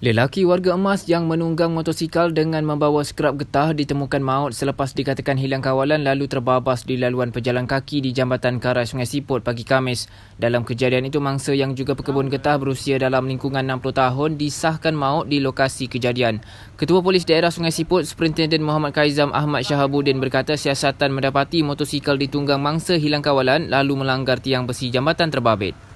Lelaki warga emas yang menunggang motosikal dengan membawa skrap getah ditemukan maut selepas dikatakan hilang kawalan lalu terbabas di laluan pejalan kaki di Jambatan Karai Sungai Siput pagi Kamis. Dalam kejadian itu, mangsa yang juga pekebun getah berusia dalam lingkungan 60 tahun disahkan maut di lokasi kejadian. Ketua Polis Daerah Sungai Siput, Superintendent Muhammad Kaizam Ahmad Syahabudin berkata siasatan mendapati motosikal ditunggang mangsa hilang kawalan lalu melanggar tiang besi jambatan terbabit.